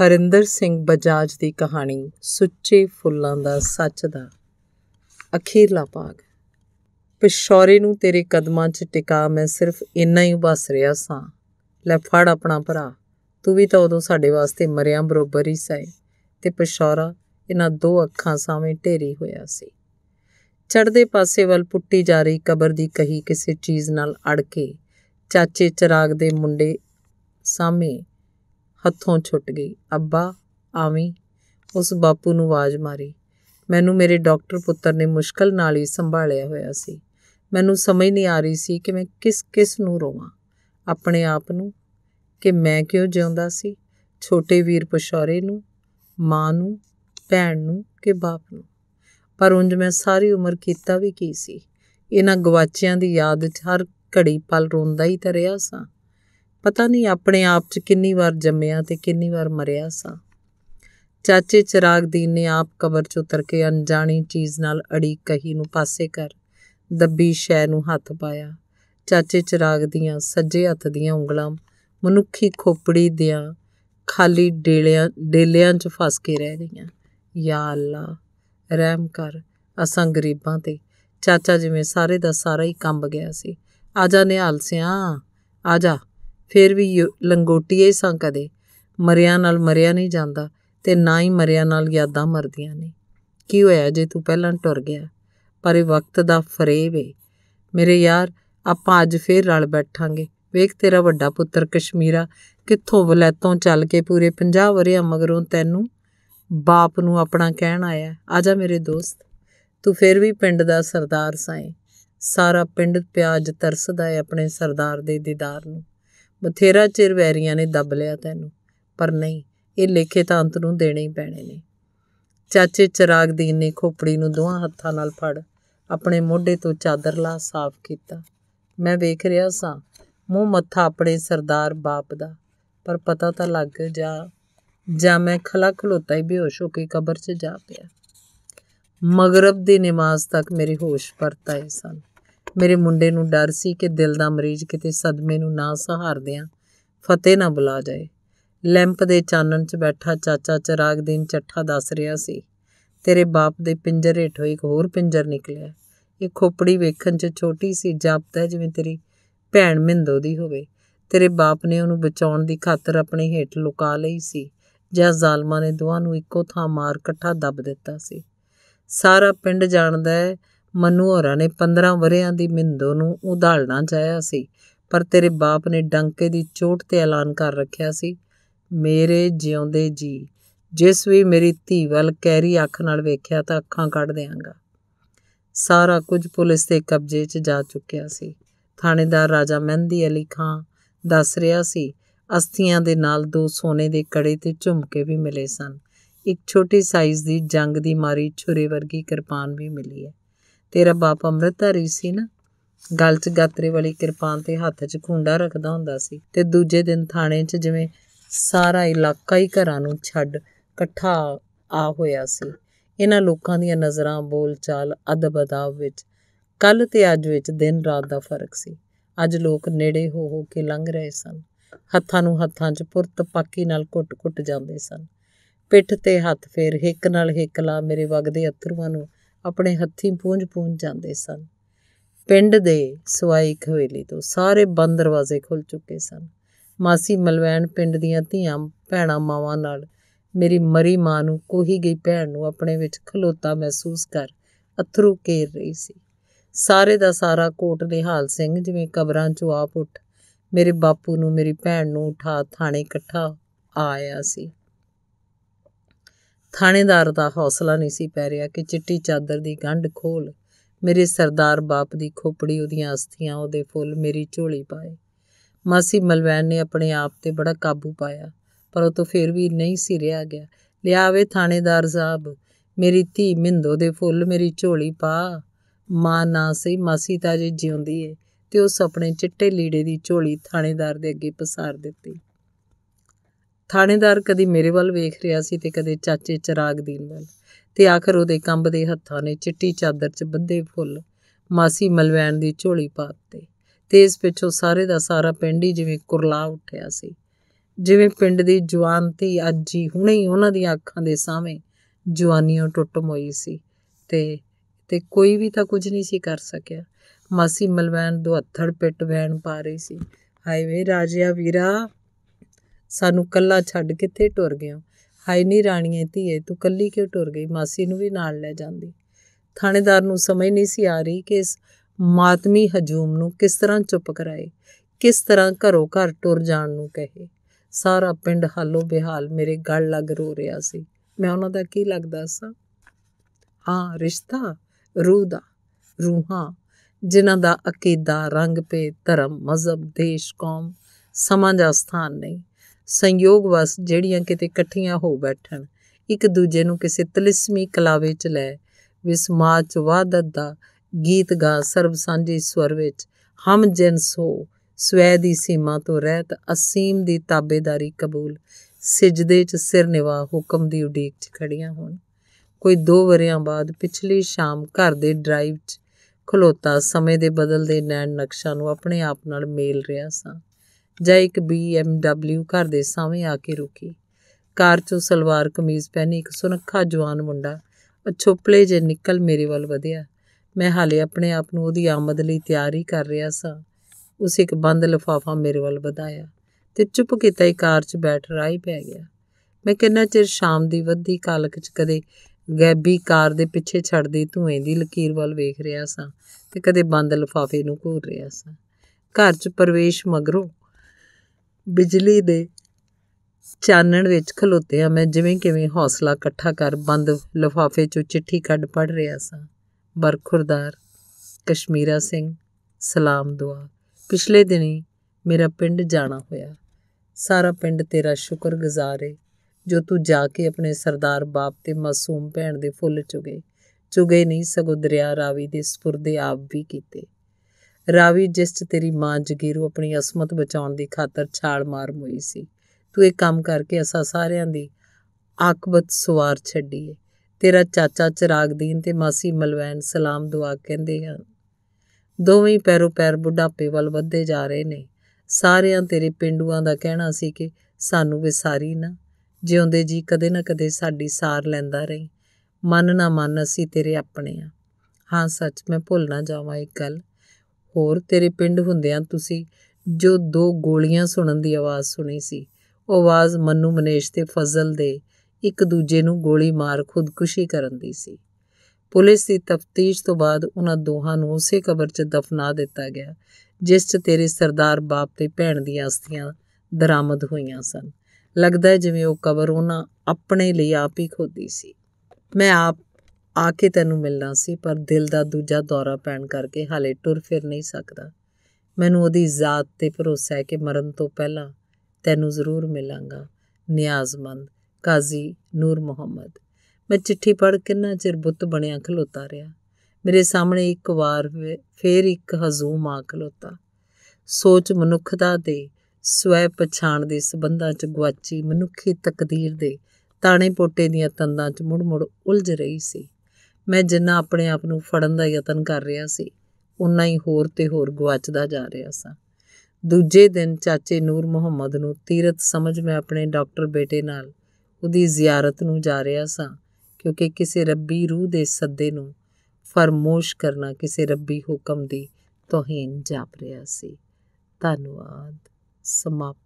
ਹਰਿੰਦਰ ਸਿੰਘ ਬਜਾਜ ਦੀ ਕਹਾਣੀ ਸੁੱਚੇ ਫੁੱਲਾਂ ਦਾ ਸੱਚ ਦਾ ਅਖੀਰਲਾ ਭਾਗ ਪਿਸ਼ੌਰੇ ਨੂੰ ਤੇਰੇ ਕਦਮਾਂ 'ਚ ਟਿਕਾ ਮੈਂ ਸਿਰਫ ਇੰਨਾ ਹੀ ਬਸ ਰਿਹਾ ਸਾਂ ਲੈ ਫੜ ਆਪਣਾ ਭਰਾ ਤੂੰ ਵੀ ਤਾਂ ਉਦੋਂ ਸਾਡੇ ਵਾਸਤੇ ਮਰਿਆਂ ਬਰੋਬਰ ਹੀ ਸਾਂ ਤੇ ਪਿਸ਼ੌਰਾ ਇਹਨਾਂ ਦੋ ਅੱਖਾਂ ਸਾਵੇਂ ਢੇਰੀ ਹੋਇਆ ਸੀ ਚੜਦੇ ਪਾਸੇ ਵੱਲ ਪੁੱਟੀ ਜਾ ਰਹੀ ਕਬਰ ਦੀ ਕਹੀ ਕਿਸੇ ਚੀਜ਼ ਨਾਲ ਅੜ ਕੇ ਚਾਚੇ ਚਰਾਗ ਦੇ ਮੁੰਡੇ ਸਾਹਮਣੇ ਹੱਥੋਂ ਛੁੱਟ ਗਈ ਅੱਬਾ ਆਵੀਂ ਉਸ ਬਾਪੂ ਨੂੰ ਆਵਾਜ਼ ਮਾਰੀ ਮੈਨੂੰ ਮੇਰੇ ਡਾਕਟਰ ਪੁੱਤਰ ਨੇ ਮੁਸ਼ਕਲ ਨਾਲ ਹੀ ਸੰਭਾਲਿਆ ਹੋਇਆ ਸੀ ਮੈਨੂੰ ਸਮਝ ਨਹੀਂ ਆ ਰਹੀ ਸੀ ਕਿ ਮੈਂ ਕਿਸ ਕਿਸ ਨੂੰ ਰੋਵਾਂ ਆਪਣੇ ਆਪ ਨੂੰ ਕਿ ਮੈਂ ਕਿਉਂ ਜਿਉਂਦਾ ਸੀ ਛੋਟੇ ਵੀਰ ਪਸ਼ੌਰੇ ਨੂੰ ਮਾਂ ਨੂੰ ਭੈਣ ਨੂੰ ਕਿ ਬਾਪ ਨੂੰ ਪਰ ਉੰਜ ਮੈਂ ਸਾਰੀ ਉਮਰ ਕੀਤਾ ਵੀ ਕੀ ਸੀ ਇਹਨਾਂ ਗਵਾਚਿਆਂ ਦੀ ਯਾਦ 'ਚ ਹਰ ਘੜੀ ਪਲ ਰੋਂਦਾ ਹੀ ਤਰਿਆ ਸਾਂ ਪਤਾ ਨਹੀਂ ਆਪਣੇ ਆਪ 'ਚ ਕਿੰਨੀ ਵਾਰ ਜੰਮਿਆ ਤੇ ਕਿੰਨੀ ਵਾਰ ਮਰਿਆ ਸਾਂ ਚਾਚੇ ਦੀ ਨੇ ਆਪ ਕਬਰ 'ਚ ਉਤਰ ਕੇ ਅਣਜਾਣੀ ਚੀਜ਼ ਨਾਲ ਅੜੀ ਕਹੀ ਨੂੰ ਪਾਸੇ ਕਰ ਦੱਬੀ ਸ਼ੈ ਨੂੰ ਹੱਥ ਪਾਇਆ ਚਾਚੇ ਚਿਰਾਗ ਦੀਆਂ ਸੱਜੇ ਹੱਥ ਦੀਆਂ ਉਂਗਲਾਂ ਮਨੁੱਖੀ ਖੋਪੜੀ ਦੀਆਂ ਖਾਲੀ ਡੇਲਿਆਂ ਡੇਲਿਆਂ 'ਚ ਫਸ ਕੇ ਰਹਿ ਗਈਆਂ ਯਾ ਅੱਲਾ ਰਹਿਮ ਕਰ ਅਸਾਂ ਗਰੀਬਾਂ ਤੇ ਚਾਚਾ ਜਿਵੇਂ ਸਾਰੇ ਦਾ ਸਾਰਾ ਹੀ ਕੰਬ ਗਿਆ ਸੀ ਆਜਾ ਨਿਹਾਲ ਸਿਆ ਆਜਾ ਫਿਰ ਵੀ ਲੰਗੋਟੀਏ ਸਾਂ ਕਦੇ ਮਰਿਆਂ ਨਾਲ ਮਰਿਆ ਨਹੀਂ ਜਾਂਦਾ ਤੇ ਨਾ ਹੀ ਮਰਿਆਂ ਨਾਲ ਯਾਦਾਂ ਮਰਦੀਆਂ ਨੇ ਕੀ ਹੋਇਆ ਜੇ ਤੂੰ ਪਹਿਲਾਂ ਟੁਰ ਗਿਆ ਪਰ ਇਹ ਵਕਤ ਦਾ ਫਰੇਵ ਏ ਮੇਰੇ ਯਾਰ ਆਪਾਂ ਅੱਜ ਫੇਰ ਰਲ ਬੈਠਾਂਗੇ ਵੇਖ ਤੇਰਾ ਵੱਡਾ ਪੁੱਤਰ ਕਸ਼ਮੀਰਾ ਕਿੱਥੋਂ ਵਲੈਤੋਂ ਚੱਲ ਕੇ ਪੂਰੇ 50 ਵਰਿਆਂ ਮਗਰੋਂ ਤੈਨੂੰ ਬਾਪ ਨੂੰ ਆਪਣਾ ਕਹਿਣ ਆਇਆ ਆਜਾ ਮੇਰੇ ਦੋਸਤ ਤੂੰ ਫੇਰ ਵੀ ਪਿੰਡ ਦਾ ਸਰਦਾਰ ਸਾਂ ਸਾਰਾ ਪਿੰਡ ਪਿਆਜ ਤਰਸਦਾ ਹੈ ਆਪਣੇ ਸਰਦਾਰ ਦੇ ਦੀਦਾਰ ਨੂੰ ਬਥੇਰਾ ਚਿਰ ਵੈਰੀਆਂ ਨੇ ਦੱਬ ਲਿਆ ਤੈਨੂੰ ਪਰ ਨਹੀਂ ਇਹ ਲੇਖੇ ਤਾਂ ਅੰਤ ਨੂੰ ਦੇਣੇ ਹੀ ਪੈਣੇ ਨੇ ਚਾਚੇ ਚਰਾਗਦੀਨ ਨੇ ਖੋਪੜੀ ਨੂੰ ਦੋਹਾਂ ਹੱਥਾਂ ਨਾਲ ਫੜ ਆਪਣੇ ਮੋਢੇ ਤੋਂ ਚਾਦਰ ਲਾ ਸਾਫ਼ ਕੀਤਾ ਮੈਂ ਵੇਖ ਰਿਹਾ ਸਾਂ ਮੂੰਹ ਮੱਥਾ ਆਪਣੇ ਸਰਦਾਰ ਬਾਪ ਦਾ ਪਰ ਪਤਾ ਤਾਂ ਲੱਗ ਜਾ ਜਾਂ ਮੈਂ ਖਲਾ ਖਲੋਤਾ ਹੀ ਬੇਹੋਸ਼ ਹੋ ਕੇ ਕਬਰ 'ਚ ਜਾ ਪਿਆ ਮਗਰਬ ਦੀ ਨਮਾਜ਼ ਤੱਕ ਮੇਰੇ ਹੋਸ਼ ਪਰਤ ਆਏ ਸਨ ਮੇਰੇ ਮੁੰਡੇ ਨੂੰ ਡਰ ਸੀ ਕਿ ਦਿਲ ਦਾ ਮਰੀਜ਼ ਕਿਤੇ ਸਦਮੇ ਨੂੰ ਨਾ ਸਹਾਰਦਿਆਂ ਫਤਿਹ ਨਾ ਬੁਲਾ ਜਾਏ ਲੈਂਪ ਦੇ ਚਾਨਣ 'ਚ ਬੈਠਾ ਚਾਚਾ ਚਰਾਗ ਦੇਨ ਚੱਠਾ ਦੱਸ ਰਿਹਾ ਸੀ ਤੇਰੇ ਬਾਪ ਦੇ ਪਿੰਜਰ ਹੇਠੋਂ ਇੱਕ ਹੋਰ ਪਿੰਜਰ ਨਿਕਲਿਆ ਇਹ ਖੋਪੜੀ ਵੇਖਣ 'ਚ ਛੋਟੀ ਸੀ ਜਾਪਦਾ ਜਿਵੇਂ ਤੇਰੀ ਭੈਣ ਮਿੰਦੋ ਦੀ ਹੋਵੇ ਤੇਰੇ ਬਾਪ ਨੇ ਉਹਨੂੰ ਬਚਾਉਣ ਦੀ ਖਾਤਰ ਆਪਣੇ ਹੇਠ ਲੁਕਾ ਲਈ ਸੀ ਜਾਂ ਜ਼ਾਲਮਾਂ ਨੇ ਦੋਹਾਂ ਨੂੰ ਇੱਕੋ ਥਾਂ ਮਾਰ ਇਕੱਠਾ ਦੱਬ ਦਿੱਤਾ ਸੀ ਸਾਰਾ ਪਿੰਡ ਜਾਣਦਾ ਹੈ ਮਨੂ ਹੋਰਾਂ ਨੇ 15 ਵਰਿਆਂ ਦੀ ਮਿੰਦੋ ਨੂੰ ਉਧਾਲਣਾ ਚਾਹਿਆ ਸੀ ਪਰ ਤੇਰੇ ਬਾਪ ਨੇ ਡੰਕੇ ਦੀ ਚੋਟ ਤੇ ਐਲਾਨ ਕਰ ਰੱਖਿਆ ਸੀ ਮੇਰੇ ਜਿਉਂਦੇ ਜੀ ਜਿਸ ਵੀ ਮੇਰੀ ਧੀ ਵੱਲ ਕੈਰੀ ਅੱਖ ਨਾਲ ਵੇਖਿਆ ਤਾਂ ਅੱਖਾਂ ਕੱਢ ਦੇਵਾਂਗਾ ਸਾਰਾ ਕੁਝ ਪੁਲਿਸ ਦੇ ਕਬਜ਼ੇ 'ਚ ਜਾ ਚੁੱਕਿਆ ਸੀ ਥਾਣੇਦਾਰ ਰਾਜਾ ਮਹਿੰਦੀ ਅਲੀ ਖਾਨ ਦੱਸ ਰਿਹਾ ਸੀ ਅਸਥੀਆਂ ਦੇ ਨਾਲ ਦੋ ਸੋਨੇ ਦੇ ਕੜੇ ਤੇ ਝੁਮਕੇ ਵੀ ਮਿਲੇ ਸਨ ਇੱਕ ਛੋਟੀ ਸਾਈਜ਼ ਦੀ ਜੰਗ ਦੀ ਮਾਰੀ ਛੁਰੇ ਵਰਗੀ ਕਿਰਪਾਨ ਵੀ ਮਿਲੀ ਹੈ ਤੇਰਾ ਬਾਪ ਅੰਮ੍ਰਿਤਧਾਰੀ ਸੀ ਨਾ ਗਲ 'ਚ ਗਾਤਰੇ ਵਾਲੀ ਕਿਰਪਾਨ ਤੇ ਹੱਥ 'ਚ ਖੁੰਡਾ ਰੱਖਦਾ ਹੁੰਦਾ ਸੀ ਤੇ ਦੂਜੇ ਦਿਨ ਥਾਣੇ 'ਚ ਜਿਵੇਂ ਸਾਰਾ ਇਲਾਕਾ ਹੀ ਘਰਾਂ ਨੂੰ ਛੱਡ ਇਕੱਠਾ ਆ ਹੋਇਆ ਸੀ ਇਹਨਾਂ ਲੋਕਾਂ ਦੀਆਂ ਨਜ਼ਰਾਂ ਬੋਲਚਾਲ ਅਦਬ ਅਦਾਵ ਵਿੱਚ ਕੱਲ ਤੇ ਅੱਜ ਵਿੱਚ ਦਿਨ ਰਾਤ ਦਾ ਫਰਕ ਸੀ ਅੱਜ ਲੋਕ ਨੇੜੇ ਹੋ ਹੋ ਕੇ ਲੰਘ ਰਹੇ ਸਨ ਹੱਥਾਂ ਨੂੰ ਹੱਥਾਂ 'ਚ ਪੁਰਤ ਪਾਕੀ ਨਾਲ ਕੁੱਟ-ਕੁੱਟ ਜਾਂਦੇ ਸਨ ਪਿੱਠ ਤੇ ਹੱਥ ਫੇਰ ਹਿੱਕ ਨਾਲ ਹਿੱਕ ਲਾ ਮੇਰੇ ਵਗਦੇ ਅਥਰੂਆਂ ਨੂੰ ਆਪਣੇ ਹੱਥੀਂ ਪੂੰਝ-ਪੂੰਝ ਜਾਂਦੇ ਸਨ ਪਿੰਡ ਦੇ ਸਵਾਈ ਖਵੇਲੀ ਤੋਂ ਸਾਰੇ ਬੰਦ ਦਰਵਾਜ਼ੇ ਖੁੱਲ ਚੁੱਕੇ ਸਨ ਮਾਸੀ ਮਲਵੈਣ ਪਿੰਡ ਦੀਆਂ ਧੀਆਂ ਭੈਣਾ ਮਾਵਾਂ ਨਾਲ ਮੇਰੀ ਮਰੀ ਮਾਂ ਨੂੰ ਕੋਹੀ ਗਈ ਭੈਣ ਨੂੰ ਆਪਣੇ ਵਿੱਚ ਖਲੋਤਾ ਮਹਿਸੂਸ ਕਰ ਅਥਰੂ ਕੇਰ ਰਹੀ ਸੀ ਸਾਰੇ ਦਾ ਸਾਰਾ ਕੋਟ ਨਿਹਾਲ ਸਿੰਘ ਜਿਵੇਂ ਕਬਰਾਂ ਚੋਂ ਆਪ ਉੱਠ ਮੇਰੇ ਬਾਪੂ ਨੂੰ ਮੇਰੀ ਭੈਣ ਨੂੰ ਉਠਾ ਥਾਣੇ ਇਕੱਠਾ ਆਇਆ ਸੀ ਥਾਣੇਦਾਰ ਦਾ ਹੌਸਲਾ ਨਹੀਂ ਸੀ ਪੈ ਰਿਹਾ ਕਿ ਚਿੱਟੀ ਚਾਦਰ ਦੀ ਗੰਢ ਖੋਲ ਮੇਰੇ ਸਰਦਾਰ ਬਾਪ ਦੀ ਖੋਪੜੀ ਉਹਦੀਆਂ ਅਸਥੀਆਂ ਉਹਦੇ ਫੁੱਲ ਮੇਰੀ ਝੋਲੀ ਪਾਏ ਮਾਸੀ ਮਲਵੈਣ ਨੇ ਆਪਣੇ ਆਪ ਤੇ ਬੜਾ ਕਾਬੂ ਪਾਇਆ ਪਰ ਉਹ ਤੋਂ ਫਿਰ ਵੀ ਨਹੀਂ ਸੀ ਰਿਹਾ ਗਿਆ ਲਿਆਵੇ ਥਾਣੇਦਾਰ ਸਾਹਿਬ ਮੇਰੀ ਧੀ ਮਿੰਦੋ ਦੇ ਫੁੱਲ ਮੇਰੀ ਝੋਲੀ ਪਾ ਮਾਂ ਨਾ ਸਹੀ ਮਾਸੀ ਤਾਂ ਜੇ ਜਿਉਂਦੀ ਏ ਤੇ ਉਸ ਆਪਣੇ ਚਿੱਟੇ ਲੀੜੇ ਦੀ ਝੋਲੀ ਥਾਣੇਦਾਰ ਦੇ ਅੱਗੇ ਪਸਾਰ ਦਿੱਤੀ ਥਾਣੇਦਾਰ ਕਦੀ ਮੇਰੇ ਵੱਲ ਵੇਖ ਰਿਹਾ ਸੀ ਤੇ ਕਦੇ ਚਾਚੇ ਚਰਾਗਦੀਨ ਵੱਲ ਤੇ ਆਖਰ ਉਹਦੇ ਕੰਬਦੇ ਹੱਥਾਂ ਨੇ ਚਿੱਟੀ ਚਾਦਰ 'ਚ ਬੰਦੇ ਫੁੱਲ ਮਾਸੀ ਮਲਵੈਣ ਦੀ ਝੋਲੀ ਪਾ ਦਿੱਤੇ ਤੇ ਇਸ ਪਿੱਛੋਂ ਸਾਰੇ ਦਾ ਸਾਰਾ ਪਿੰਡ ਹੀ ਜਿਵੇਂ ਕੁਰਲਾ ਉੱਠਿਆ ਸੀ ਜਿਵੇਂ ਪਿੰਡ ਦੀ ਜਵਾਨ ਧੀ ਅੱਜ ਹੀ ਹੁਣੇ ਹੀ ਉਹਨਾਂ ਦੀਆਂ ਅੱਖਾਂ ਦੇ ਸਾਹਮਣੇ ਜਵਾਨੀਆਂ ਟੁੱਟ ਮੋਈ ਸੀ ਤੇ ਤੇ ਕੋਈ ਵੀ ਤਾਂ ਕੁਝ ਨਹੀਂ ਸੀ ਕਰ ਸਕਿਆ ਮਾਸੀ ਮਲਵੈਣ ਦੋ ਪਿੱਟ ਵੈਣ ਪਾ ਰਹੀ ਸੀ ਹਾਏ ਵੇ ਰਾਜਿਆ ਵੀਰਾ ਸਾਨੂੰ ਕੱਲਾ ਛੱਡ ਕਿੱਥੇ ਟੁਰ ਗਿਆ ਹਾਏ ਨੀ ਰਾਣੀਏ ਧੀਏ ਤੂੰ ਕੱਲੀ ਕਿਉਂ ਟੁਰ ਗਈ ਮਾਸੀ ਨੂੰ ਵੀ ਨਾਲ ਲੈ ਜਾਂਦੀ ਥਾਣੇਦਾਰ ਨੂੰ ਸਮਝ ਨਹੀਂ ਸੀ ਆ ਰਹੀ ਕਿ ਇਸ ਮਾਤਮੀ ਹਜੂਮ ਨੂੰ ਕਿਸ ਤਰ੍ਹਾਂ ਚੁੱਪ ਕਰਾਏ ਕਿਸ ਤਰ੍ਹਾਂ ਘਰੋਂ ਘਰ ਟੁਰ ਜਾਣ ਨੂੰ ਕਹੇ ਸਾਰਾ ਪਿੰਡ ਹਾਲੋ ਬਿਹਾਲ ਮੇਰੇ ਗਲ ਲੱਗ ਰੋ ਰਿਹਾ ਸੀ ਮੈਂ ਉਹਨਾਂ ਦਾ ਕੀ ਲੱਗਦਾ ਸਾਂ ਹਾਂ ਰਿਸ਼ਤਾ ਰੂਹ ਦਾ ਰੂਹਾਂ ਜਿਨ੍ਹਾਂ ਦਾ ਅਕੀਦਾ ਰੰਗ ਪੇ ਧਰਮ ਮਜ਼ਬ ਦੇਸ਼ ਕੌਮ ਸਮਾਂ ਸਥਾਨ ਨਹੀਂ ਸੰਯੋਗ ਵਸ ਜਿਹੜੀਆਂ ਕਿਤੇ ਇਕੱਠੀਆਂ ਹੋ ਬੈਠਣ ਇੱਕ ਦੂਜੇ ਨੂੰ ਕਿਸੇ ਤਲਿਸਮੀ ਕਲਾਵੇ 'ਚ ਲੈ ਵਿਸਮਾਚ ਚ ਵਾਦਤ ਦਾ ਗੀਤ ਗਾ ਸਰਬ ਸਾਂਝੇ ਸਵਰ ਵਿੱਚ ਹਮ ਜਿੰਸ ਹੋ ਸਵੈ ਦੀ ਸੀਮਾ ਤੋਂ ਰਹਿਤ ਅਸੀਮ ਦੀ ਤਾਬੇਦਾਰੀ ਕਬੂਲ ਸਜਦੇ 'ਚ ਸਿਰ ਨਿਵਾ ਹੁਕਮ ਦੀ ਉਡੀਕ 'ਚ ਖੜੀਆਂ ਹੋਣ ਕੋਈ 2 ਵਰਿਆਂ ਬਾਅਦ ਪਿਛਲੀ ਸ਼ਾਮ ਘਰ ਦੇ ਡਰਾਈਵ 'ਚ ਖਲੋਤਾ ਸਮੇਂ ਦੇ ਬਦਲਦੇ ਨੈਣ ਨਕਸ਼ਾ ਨੂੰ ਆਪਣੇ ਆਪ ਨਾਲ ਮੇਲ ਰਿਹਾ ਸਾਂ ਜਾਂ ਇੱਕ BMW ਘਰ ਦੇ ਸਾਹਮਣੇ ਆ ਕੇ ਰੁਕੀ ਕਾਰ 'ਚੋਂ ਸਲਵਾਰ ਕਮੀਜ਼ ਪਹਿਨੀ ਇੱਕ ਸੁਨੱਖਾ ਜਵਾਨ ਮੁੰਡਾ ਅਛੋਪਲੇ ਜੇ ਨਿਕਲ ਮੇਰੇ ਵੱਲ ਵਧਿਆ ਮੈਂ ਹਾਲੇ ਆਪਣੇ ਆਪ ਨੂੰ ਉਹਦੀ ਆਮਦ ਲਈ ਤਿਆਰੀ ਕਰ ਰਿਹਾ ਸਾਂ ਉਸ ਇੱਕ ਬੰਦ ਲਫਾਫਾ ਮੇਰੇ ਵੱਲ ਵਧਾਇਆ ਤੇ ਚੁੱਪ ਕੀਤਾ ਹੀ ਕਾਰ 'ਚ ਬੈਠ ਰਾਈ ਪੈ ਗਿਆ ਮੈਂ ਕਿੰਨਾ ਚਿਰ ਸ਼ਾਮ ਦੀ ਵੱਧੀ ਕਾਲਕ 'ਚ ਕਦੇ ਗੈਬੀ ਕਾਰ ਦੇ ਪਿੱਛੇ ਛੱਡਦੀ ਧੂਏ ਦੀ ਲਕੀਰ ਵੱਲ ਵੇਖ ਰਿਹਾ ਸਾਂ ਤੇ ਕਦੇ ਬੰਦ ਲਫਾਫੇ ਨੂੰ ਘੂਰ ਰਿਹਾ ਸਾਂ ਘਰ 'ਚ ਪ੍ਰਵੇਸ਼ ਮਗਰੋਂ ਬਿਜਲੀ ਦੇ ਚਾਨਣ ਵਿੱਚ ਖਲੋਤੇ ਆ ਮੈਂ ਜਿਵੇਂ ਕਿਵੇਂ ਹੌਸਲਾ ਇਕੱਠਾ ਕਰ ਬੰਦ ਲਫਾਫੇ 'ਚੋਂ ਚਿੱਠੀ ਕੱਢ ਪੜ ਰਿਆ ਸਾਂ ਬਰਖੁਰਦਾਰ ਕਸ਼ਮੀਰਾ ਸਿੰਘ ਸਲਾਮ ਦੁਆ ਪਿਛਲੇ ਦਿਨੀ ਮੇਰਾ ਪਿੰਡ ਜਾਣਾ ਹੋਇਆ ਸਾਰਾ ਪਿੰਡ ਤੇਰਾ ਸ਼ੁਕਰਗੁਜ਼ਾਰ ਏ ਜੋ ਤੂੰ ਜਾ ਕੇ ਆਪਣੇ ਸਰਦਾਰ ਬਾਪ ਤੇ ਮਾਸੂਮ ਭੈਣ ਦੇ ਫੁੱਲ ਚੁਗੇ ਚੁਗੇ ਨਹੀਂ ਸਗੋ ਦਰਿਆ ਰਾਵੀ ਦੇ ਸਪੁਰਦੇ ਆਪ ਵੀ ਕੀਤੇ ਰਾਵੀ ਜਿਸ ਤੇ ਤੇਰੀ ਮਾਂ ਜਗੀਰੂ ਆਪਣੀ ਅਸਮਤ ਬਚਾਉਣ ਦੀ ਖਾਤਰ ਛਾਲ ਮਾਰ ਮੋਈ ਸੀ ਤੂੰ ਇਹ ਕੰਮ ਕਰਕੇ ਅਸਾ ਸਾਰਿਆਂ ਦੀ ਆਕਬਤ ਸਵਾਰ ਛੱਡੀ ਏ ਤੇਰਾ ਚਾਚਾ ਚਰਾਗਦੀਨ ਤੇ ਮਾਸੀ ਮਲਵੈਨ ਸਲਾਮ ਦੁਆ ਕਹਿੰਦੇ ਹਨ ਦੋਵੇਂ ਪੈਰੋ ਪੈਰ ਬੁਢਾਪੇ ਵੱਲ ਵੱਧੇ ਜਾ ਰਹੇ ਨੇ ਸਾਰਿਆਂ ਤੇਰੇ ਪਿੰਡੂਆਂ ਦਾ ਕਹਿਣਾ ਸੀ ਕਿ ਸਾਨੂੰ ਵਿਸਾਰੀ ਨਾ ਜਿਉਂਦੇ ਜੀ ਕਦੇ ਨਾ ਕਦੇ ਸਾਡੀ ਸਾਰ ਲੈਂਦਾ ਰਹੀ ਮਨ ਨਾ ਮਨ ਅਸੀਂ ਤੇਰੇ ਆਪਣੇ ਆ ਹਾਂ ਸੱਚ ਮੈਂ ਭੁੱਲ ਨਾ ਜਾਵਾਂ ਇੱਕ ਗੱਲ ਹੋਰ ਤੇਰੇ ਪਿੰਡ ਹੁੰਦਿਆਂ ਤੁਸੀਂ ਜੋ ਦੋ ਗੋਲੀਆਂ ਸੁਣਨ ਦੀ ਆਵਾਜ਼ ਸੁਣੀ ਸੀ ਉਹ ਆਵਾਜ਼ ਮੰਨੂ ਮਨੇਸ਼ ਤੇ ਫਜ਼ਲ ਦੇ ਇੱਕ ਦੂਜੇ ਨੂੰ ਗੋਲੀ ਮਾਰ ਖੁਦਕੁਸ਼ੀ ਕਰਨ ਦੀ ਸੀ ਪੁਲਿਸ ਦੀ ਤਫਤੀਸ਼ ਤੋਂ ਬਾਅਦ ਉਹਨਾਂ ਦੋਹਾਂ ਨੂੰ ਉਸੇ ਕਬਰ 'ਚ ਦਫਨਾ ਦਿੱਤਾ ਗਿਆ ਜਿਸ 'ਚ ਤੇਰੇ ਸਰਦਾਰ ਬਾਪ ਤੇ ਭੈਣ ਦੀਆਂ ਅਸਥੀਆਂ ਦਰਾਮਦ ਹੋਈਆਂ ਸਨ ਲੱਗਦਾ ਹੈ ਜਿਵੇਂ ਉਹ ਕਬਰ ਉਹਨਾਂ ਆਪਣੇ ਲਈ ਆਪ ਹੀ ਖੋਦੀ ਸੀ ਮੈਂ ਆਪ ਆ ਕੇ ਤੈਨੂੰ ਮਿਲਣਾ ਸੀ ਪਰ ਦਿਲ ਦਾ ਦੂਜਾ ਦੌਰਾ ਪੈਣ ਕਰਕੇ ਹਾਲੇ ਟੁਰ ਫਿਰ ਨਹੀਂ ਸਕਦਾ ਮੈਨੂੰ ਉਹਦੀ ਜ਼ਾਤ ਤੇ ਭਰੋਸਾ ਹੈ ਕਿ ਮਰਨ ਤੋਂ ਪਹਿਲਾਂ ਤੈਨੂੰ ਜ਼ਰੂਰ ਮਿਲਾਂਗਾ ਨਿਆਜ਼ਮੰਦ ਕਾਜ਼ੀ ਨੂਰ ਮੁਹੰਮਦ ਮੈਂ ਚਿੱਠੀ ਪੜ੍ਹ ਕਿੰਨਾ ਚਿਰ ਬੁੱਤ ਬਣਿਆ ਖਲੋਤਾ ਰਿਹਾ ਮੇਰੇ ਸਾਹਮਣੇ ਇੱਕ ਵਾਰ ਫੇਰ ਇੱਕ ਹਜ਼ੂਮ ਆ ਖਲੋਤਾ ਸੋਚ ਮਨੁੱਖਤਾ ਦੇ ਸਵੈ ਪਛਾਣ ਦੇ ਸਬੰਧਾਂ 'ਚ ਗਵਾਚੀ ਮਨੁੱਖੀ ਤਕਦੀਰ ਦੇ ਤਾਣੇ ਪੋਟੇ ਦੀਆਂ ਤੰਦਾਂ 'ਚ ਮੁੜ-ਮੁੜ ਉਲਝ ਰਹੀ ਸੀ ਮੈਂ ਜਿੰਨਾ ਆਪਣੇ ਆਪ ਨੂੰ ਫੜਨ ਦਾ ਯਤਨ ਕਰ ਰਿਹਾ ਸੀ ਉਨਾ ਹੀ ਹੋਰ ਤੇ ਹੋਰ ਗਵਾਚਦਾ ਜਾ ਰਿਹਾ ਸਾਂ ਦੂਜੇ ਦਿਨ ਚਾਚੇ ਨੂਰ ਮੁਹੰਮਦ ਨੂੰ ਤੀਰਤ ਸਮਝ ਮੈਂ ਆਪਣੇ ਡਾਕਟਰ ਬੇਟੇ ਨਾਲ ਉਹਦੀ ਜ਼ਿਆਰਤ ਨੂੰ ਜਾ ਰਿਹਾ ਸਾਂ ਕਿਉਂਕਿ ਕਿਸੇ ਰੱਬੀ ਰੂਹ ਦੇ ਸੱਦੇ ਨੂੰ ਫਰਮੋਸ਼ ਕਰਨਾ ਕਿਸੇ ਰੱਬੀ ਹੁਕਮ ਦੀ ਤੋਹੀਨ ਜਾਪ ਰਿਹਾ ਸੀ ਧੰਨਵਾਦ ਸਮਾਪਤ